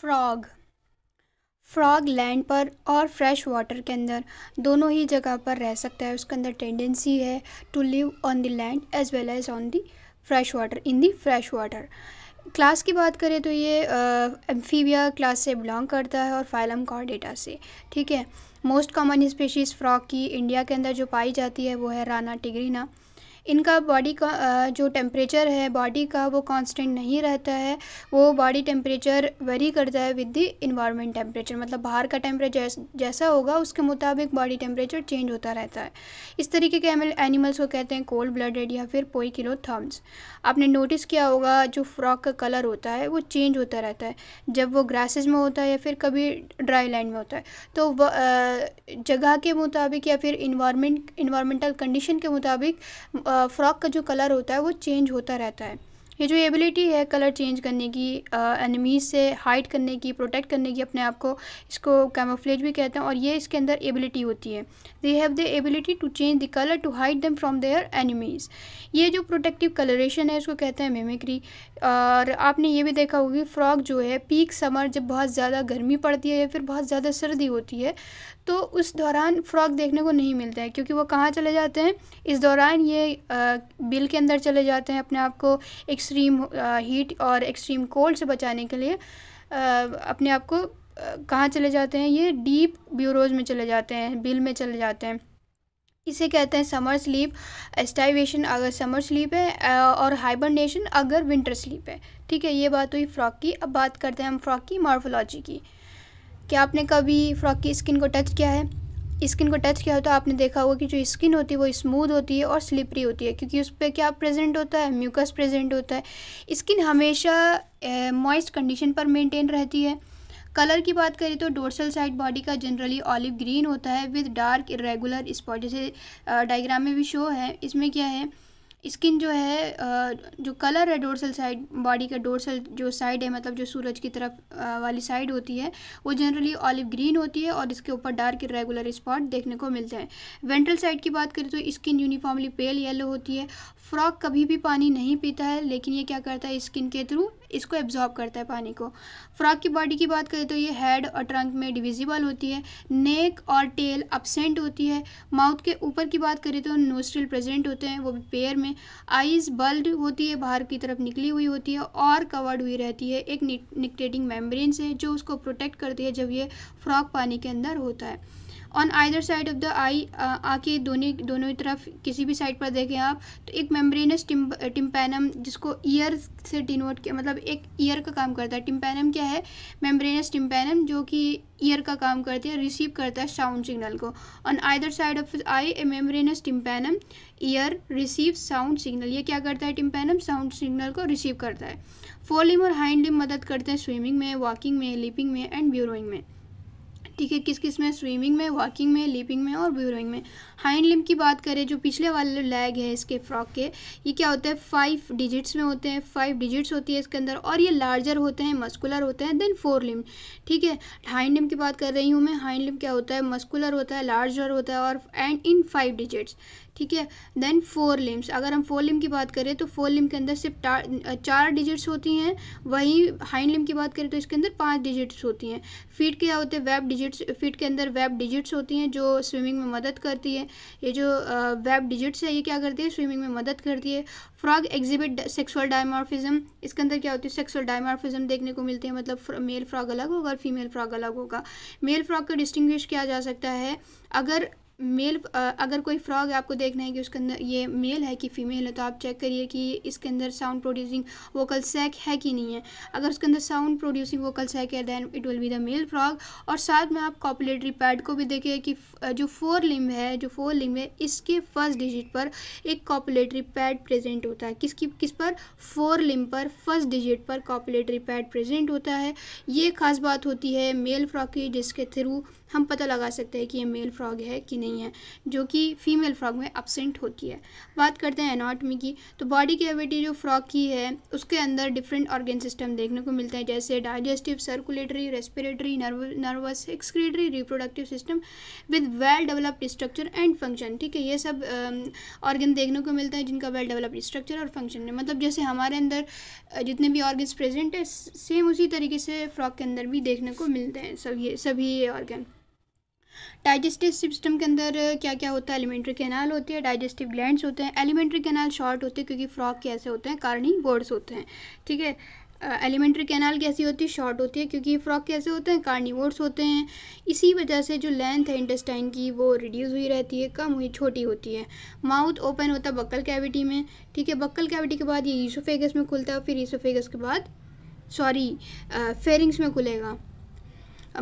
frog frog land पर और fresh water के अंदर दोनों ही जगह पर रह सकता है उसके अंदर टेंडेंसी है to live on the land as well as on the fresh water in the fresh water class की बात करें तो ये एम्फीबिया क्लास से बिलोंग करता है और फाइलम कॉर्डेटा से ठीक है मोस्ट कॉमन स्पेशीज़ फ्रॉग की इंडिया के अंदर जो पाई जाती है वो है राना टिगरीना इनका बॉडी का जो टेम्परेचर है बॉडी का वो कांस्टेंट नहीं रहता है वो बॉडी टेम्परेचर वेरी करता है विद द इन्वायरमेंट टेम्परेचर मतलब बाहर का टेम्परेचर जैसा होगा उसके मुताबिक बॉडी टेम्परेचर चेंज होता रहता है इस तरीके के एनिमल्स को कहते हैं कोल्ड ब्लडेड या फिर पोई किलो थम्स आपने नोटिस किया होगा जो फ्रॉक का कलर होता है वो चेंज होता रहता है जब वो ग्रासेज में होता है या फिर कभी ड्राई लैंड में होता है तो जगह के मुताबिक या फिर इन्वायरमेंट इन्वामेंटल कंडीशन के मुताबिक फ़्रॉक का जो कलर होता है वो चेंज होता रहता है ये जो एबिलिटी है कलर चेंज करने की एनिमीज से हाइड करने की प्रोटेक्ट करने की अपने आप को इसको कैमोफ्लेज भी कहते हैं और ये इसके अंदर एबिलिटी होती है they have the ability to change the colour to hide them from their enemies ये जो प्रोटेक्टिव कलरेशन है इसको कहते हैं मेमिक्री और आपने ये भी देखा होगी फ्रॉक जो है पीक समर जब बहुत ज़्यादा गर्मी पड़ती है या फिर बहुत ज़्यादा सर्दी होती है तो उस दौरान फ्रॉक देखने को नहीं मिलता है क्योंकि वो कहाँ चले जाते हैं इस दौरान ये बिल के अंदर चले जाते हैं अपने आप को एक एक्सट्रीम हीट uh, और एक्सट्रीम कोल्ड से बचाने के लिए uh, अपने आप को uh, कहाँ चले जाते हैं ये डीप ब्यूरोज में चले जाते हैं बिल में चले जाते हैं इसे कहते हैं समर स्लीप एस्टाइवेशन अगर समर स्लीप है और हाइबरनेशन अगर विंटर स्लीप है ठीक है ये बात हुई फ्रॉक की अब बात करते हैं हम फ्रॉक की मॉर्फोलॉजी की क्या आपने कभी फ्रॉक की स्किन को टच किया है स्किन को टच किया हो तो आपने देखा होगा कि जो स्किन होती है वो स्मूथ होती है और स्लिपरी होती है क्योंकि उस पर क्या प्रेजेंट होता है म्यूकस प्रेजेंट होता है स्किन हमेशा मॉइस्ट कंडीशन पर मेंटेन रहती है कलर की बात करें तो डोर्सल साइड बॉडी का जनरली ऑलिव ग्रीन होता है विद डार्क इरेगुलर स्पॉट जैसे डायग्राम में भी शो है इसमें क्या है स्किन जो है जो कलर है डोरसल साइड बॉडी का डोरसल जो साइड है मतलब जो सूरज की तरफ वाली साइड होती है वो जनरली ऑलिव ग्रीन होती है और इसके ऊपर डार्क रेगुलर स्पॉट देखने को मिलते हैं वेंट्रल साइड की बात करें तो स्किन यूनिफॉर्मली पेल येलो होती है फ्रॉक कभी भी पानी नहीं पीता है लेकिन ये क्या करता है स्किन के थ्रू इसको एब्जॉर्ब करता है पानी को फ्रॉग की बॉडी की बात करें तो ये हेड और ट्रंक में डिविजिबल होती है नेक और टेल अपसेंट होती है माउथ के ऊपर की बात करें तो नोस्ट्रिल प्रेजेंट होते हैं वो भी पेयर में आइज़ बल्ड होती है बाहर की तरफ निकली हुई होती है और कवर्ड हुई रहती है एक निकटेटिंग मेम्ब्रेन से जो उसको प्रोटेक्ट करती है जब ये फ्रॉक पानी के अंदर होता है on either side of the eye आके दोनों दोनों तरफ किसी भी साइड पर देखें आप तो एक मेम्ब्रेनस टिम टिम्पैनम जिसको ईयर से डिनोट किया मतलब एक ईयर का काम करता है टिम्पैनम क्या है मेम्ब्रेनस टिम्पैनम जो कि ईयर का काम करती है रिसीव करता है साउंड सिग्नल को on either side of eye a membranous tympanum ear receive sound signal ये क्या करता है टिम्पैनम साउंड सिग्नल को रिसीव करता है फोर लिम और हाइंड लिम मदद करते हैं स्विमिंग में वॉकिंग में लिपिंग में एंड ब्यूरोइंग में ठीक है किस किस में स्विमिंग में वॉकिंग में लिपिंग में और ब्यूरोइंग में हाइंड लिम की बात करें जो पिछले वाले लैग है इसके फ्रॉक के ये क्या होता है फाइव डिजिट्स में होते हैं फाइव डिजिट्स होती है इसके अंदर और ये लार्जर होते हैं मस्कुलर होते हैं देन फोर लिम ठीक है हाइंड लिम की बात कर रही हूँ मैं हाइंड लिम क्या होता है मस्कुलर होता है लार्जर होता है और एंड इन फाइव डिजिट्स ठीक है देन फोर लिम्स अगर हम फोर लिम की बात करें तो फोर लिम के अंदर सिर्फ चार डिजिट्स होती हैं वहीं हाइंड लिम की बात करें तो इसके अंदर पाँच डिजिट्स होती हैं फीट क्या होते हैं वेब डिजिट्स फीट के अंदर वेब डिजिट्स होती हैं जो स्विमिंग में मदद करती है ये जो वेब डिजिट्स है ये क्या करती है स्विमिंग में मदद करती है फ्रॉग एग्जिबिट सेक्सुअल डायमॉर्फिज्म इसके अंदर क्या होती है सेक्सुअल डायमॉर्फिज्म देखने को मिलती है मतलब मेल फ्रॉग अलग होगा और फीमेल फ्रॉग अलग होगा मेल फ्रॉग को डिस्टिंग्विश किया जा सकता है अगर मेल अगर कोई फ्रॉग आपको देखना है कि उसके अंदर ये मेल है कि फ़ीमेल है तो आप चेक करिए कि इसके अंदर साउंड प्रोड्यूसिंग वोकल सैक है कि नहीं है अगर उसके अंदर साउंड प्रोड्यूसिंग वोकल सैक है then it will be the male frog और साथ में आप कॉपुलेटरी पैड को भी देखिए कि जो फोर लिम्ब है जो फोर लिम्ब है इसके फर्स्ट डिजिट पर एक कॉपुलेटरी पैड प्रेजेंट होता है किसकी किस पर फोर लिम्ब पर फर्स्ट डिजिट पर कॉपुलेटरी पैड प्रेजेंट होता है ये खास बात होती है मेल फ्रॉग की जिसके थ्रू हम पता लगा सकते हैं कि ये मेल फ्रॉग है कि नहीं है जो कि फीमेल फ्रॉग में अपसेंट होती है बात करते हैं एनाटमी की तो बॉडी कैविटी जो फ्रॉग की है उसके अंदर डिफरेंट ऑर्गेन सिस्टम देखने को मिलते हैं जैसे digestive circulatory respiratory nervous excretory reproductive system with well developed structure and function ठीक है ये सब ऑर्गन देखने को मिलता है जिनका वेल डेवलप्ड स्ट्रक्चर और फंक्शन है मतलब जैसे हमारे अंदर जितने भी ऑर्गन्स प्रेजेंट है सेम उसी तरीके से फ्रॉक के अंदर भी देखने को मिलते हैं सब ये सभी ये ऑर्गन डाइजेस्टिव सिस्टम के अंदर क्या क्या होता है एलिमेंट्री कैनाल होती है डाइजेस्टिव ग्लैंड्स होते हैं एलिमेंट्री कैनाल शॉर्ट होते हैं क्योंकि फ्रॉक कैसे होते हैं बोर्ड्स होते हैं ठीक है एलिमेंट्री कैनाल कैसी होती है शॉर्ट होती है क्योंकि फ्रॉक कैसे होते हैं कार्निवोर्स होते हैं इसी वजह से जो लेंथ है इंटेस्टाइन की वो रिड्यूस हुई रहती है कम हुई छोटी होती है माउथ ओपन होता है बक्कल कैविटी में ठीक है बक्कल कैविटी के बाद ये ईसोफेगस में खुलता है फिर ईसोफेगस के बाद सॉरी फेरिंग्स में खुलेगा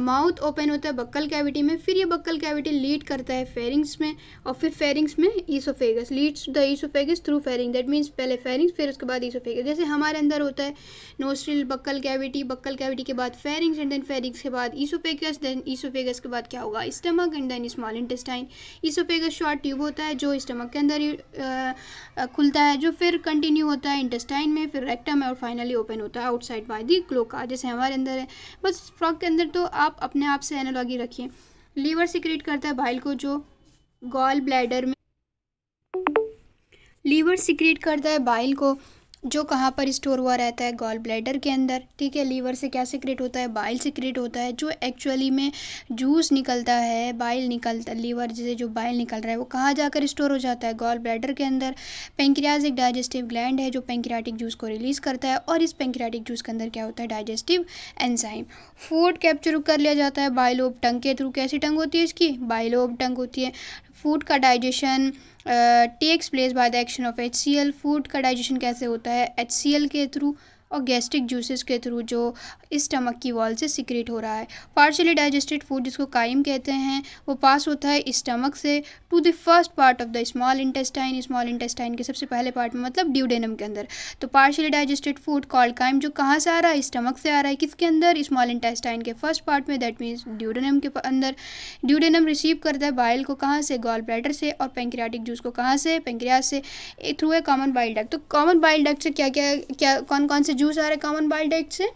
माउथ ओपन होता है बक्कल कैविटी में फिर ये बक्कल कैविटी लीड करता है फेरिंग्स में और फिर फेरिंग्स में oesophagus leads the oesophagus through pharynx that means पहले फेरिंग्स फिर उसके बाद ईसोफेगस जैसे हमारे अंदर होता है nostril buccal cavity buccal cavity के बाद फेरिंग्स एंड देन फेरिंग्स के बाद ईसोफेगस देन ईसोफेगस के बाद क्या होगा stomach and then small intestine oesophagus short tube होता है जो स्टमक के अंदर खुलता है जो फिर कंटिन्यू होता है इंटेस्टाइन में फिर रेक्टम और फाइनली ओपन होता है आउटसाइड बाय दी ग्लोका जैसे हमारे अंदर है बस फ्रॉक के अंदर तो आप अपने आप से एनोलॉगी रखिए लीवर सिक्रेट करता है बाइल को जो गॉल ब्लैडर में लीवर सिक्रेट करता है बाइल को जो कहाँ पर स्टोर हुआ रहता है गॉल ब्लैडर के अंदर ठीक है लीवर से क्या सिक्रेट होता है बाइल सिक्रेट होता है जो एक्चुअली में जूस निकलता है बाइल निकलता लीवर जैसे जो बाइल निकल रहा है वो कहाँ जाकर स्टोर हो जाता है गॉल ब्लैडर के अंदर पेंक्रियाज एक डाइजेस्टिव ग्लैंड है जो पेंक्रियाटिक जूस को रिलीज़ करता है और इस पेंक्रियाटिक जूस के अंदर क्या होता है डाइजेस्टिव एनजाइम फूड कैप्चर कर लिया जाता है बाइलोब टंग के थ्रू कैसी टंग होती है इसकी बाइलोब टंग होती है फूड का digestion takes place by the action of H C L food का डाइजेशन कैसे होता है एच सी एल के थ्रू और गैस्ट्रिक जूसेस के थ्रू जो इस स्टमक की वॉल से सिक्रेट हो रहा है पार्शली डाइजेस्टेड फूड जिसको काइम कहते हैं वो पास होता है स्टमक से to the first part of the small intestine small intestine के सबसे पहले पार्ट में मतलब ड्यूडेनम के अंदर तो partially digested food call chyme जो कहाँ से आ रहा है स्टमक से आ रहा है किसके अंदर स्मॉल इंटेस्टाइन के फर्स्ट पार्ट में दैट मीन्स ड्यूडेनम के अंदर ड्यूडेनम रिसीव करता है बाइल को कहाँ से गॉल ब्लैडर से और पेंक्रियाटिक जूस को कहाँ से पेंक्रियाज से through a common bile duct तो कॉमन बाइल डक्ट से क्या क्या क्या कौन कौन से जूस आ रहा है कॉमन बाइल डाइट से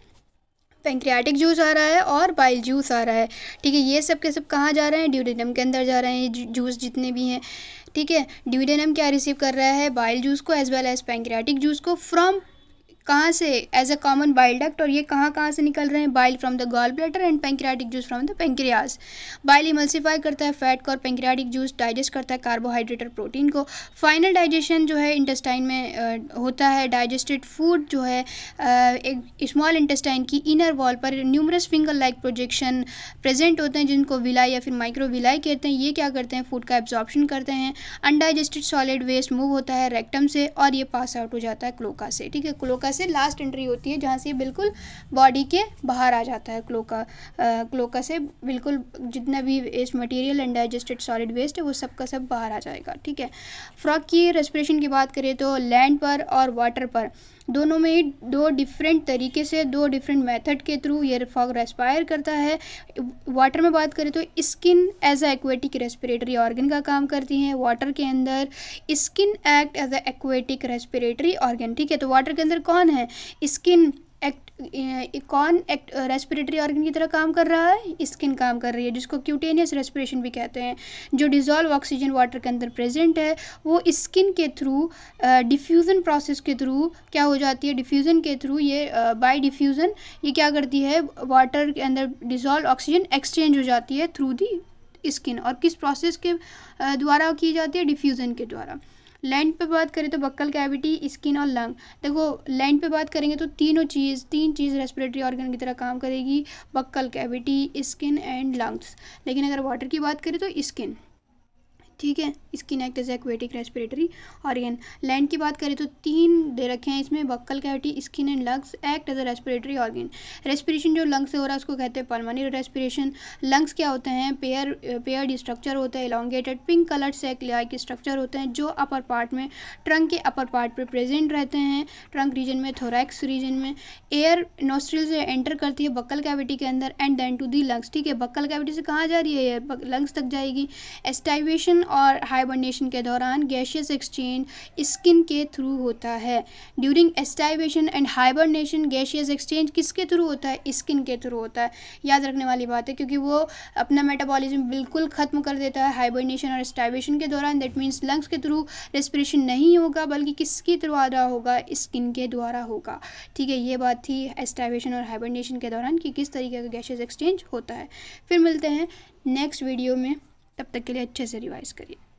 पेंक्रियाटिक जूस आ रहा है और बाइल जूस आ रहा है ठीक है ये सब के सब कहाँ जा रहे हैं ड्यूडेनम के अंदर जा रहे हैं जूस जितने भी हैं ठीक है ड्यूडेनम क्या रिसीव कर रहा है बाइल जूस को as well as pancreatic juice को फ्रॉम कहाँ से as a common bile duct और ये कहाँ कहाँ से निकल रहे हैं bile from the gall bladder and pancreatic juice from the pancreas bile emulsify करता है फैट को और पेंक्रियाटिक जूस डाइजेस्ट करता है कार्बोहाइड्रेट और प्रोटीन को फाइनल डाइजेशन जो है इंटेस्टाइन में uh, होता है डाइजेस्टेड फूड जो है स्मॉल uh, इंटेस्टाइन की इनर वॉल पर numerous finger like projection present होते हैं जिनको विलाई या फिर माइक्रो विलाई कहते हैं ये क्या करते हैं फूड का एब्जॉर्प्शन करते हैं अनडाइजेस्टेड सॉलिड वेस्ट मूव होता है रेक्टम से और ये पास आउट हो जाता है क्लोका से ठीक है क्लोका से लास्ट एंट्री होती है जहाँ से बिल्कुल बॉडी के बाहर आ जाता है क्लोका आ, क्लोका से बिल्कुल जितना भी waste material and digested solid waste है वो सब का सब बाहर आ जाएगा ठीक है फ्रॉक की रेस्पिरेशन की बात करें तो लैंड पर और वाटर पर दोनों में ही दो डिफरेंट तरीके से दो डिफरेंट मेथड के थ्रू ये फॉग रेस्पायर करता है वाटर में बात करें तो skin as a aquatic respiratory organ का काम करती हैं वाटर के अंदर skin act as aquatic respiratory organ ठीक है तो वाटर के अंदर कौन है स्किन एक्ट कौन एक्ट रेस्पिरेटरी ऑर्गन की तरह काम कर रहा है स्किन काम कर रही है जिसको क्यूटेनियस रेस्पिरेशन भी कहते हैं जो डिज़ोल्व ऑक्सीजन वाटर के अंदर प्रेजेंट है वो स्किन के थ्रू डिफ्यूज़न प्रोसेस के थ्रू क्या हो जाती है डिफ्यूज़न के थ्रू ये बाय uh, डिफ्यूज़न ये क्या करती है वाटर के अंदर डिज़ोल्व ऑक्सीजन एक्सचेंज हो जाती है थ्रू दी स्किन और किस प्रोसेस के द्वारा की जाती है डिफ्यूज़न के द्वारा लैंड पे बात करें तो बक्कल कैविटी स्किन और लंग देखो लैंड पे बात करेंगे तो तीनों चीज़ तीन चीज़ रेस्पिरेटरी ऑर्गन की तरह काम करेगी buccal cavity skin and lungs लेकिन अगर वाटर की बात करें तो स्किन ठीक है skin act as aquatic respiratory organ land की बात करें तो तीन दे रखे हैं इसमें buccal cavity skin and lungs act as a respiratory organ respiration जो लंग्स से हो रहा है उसको कहते हैं परमानेंट रेस्पिरेशन लंग्स क्या होते हैं पेयर पेयर्ड स्ट्रक्चर होता है इलांगेटेड पिंक कलर एक लाइक स्ट्रक्चर होते हैं जो अपर पार्ट में ट्रंक के अपर पार्ट पर प्रेजेंट रहते हैं ट्रंक रीजन में थोरैक्स रीजन में एयर नोस्ट्रिल से एंटर करती है बक्कल कैविटी के अंदर and then to the lungs ठीक है बक्कल कैविटी से कहाँ जा रही है एयर लंग्स तक जाएगी एस्टाइवेशन और हाइबरनेशन के दौरान गैशियस एक्सचेंज स्किन के थ्रू होता है during aestivation and hibernation gaseous exchange किसके थ्रू होता है स्किन के थ्रू होता है याद रखने वाली बात है क्योंकि वो अपना मेटाबॉलिज्म बिल्कुल ख़त्म कर देता है हाइबरनेशन और एस्टाइवेशन के दौरान दैट मीन्स लंग्स के थ्रू रेस्परेशन नहीं होगा बल्कि किसके द्वारा होगा स्किन के द्वारा होगा ठीक है ये बात थी एस्टाइवेशन और हाइबरनेशन के दौरान कि किस तरीके का गैशियस एक्सचेंज होता है फिर मिलते हैं नेक्स्ट वीडियो में तब तक के लिए अच्छे से रिवाइज़ करिए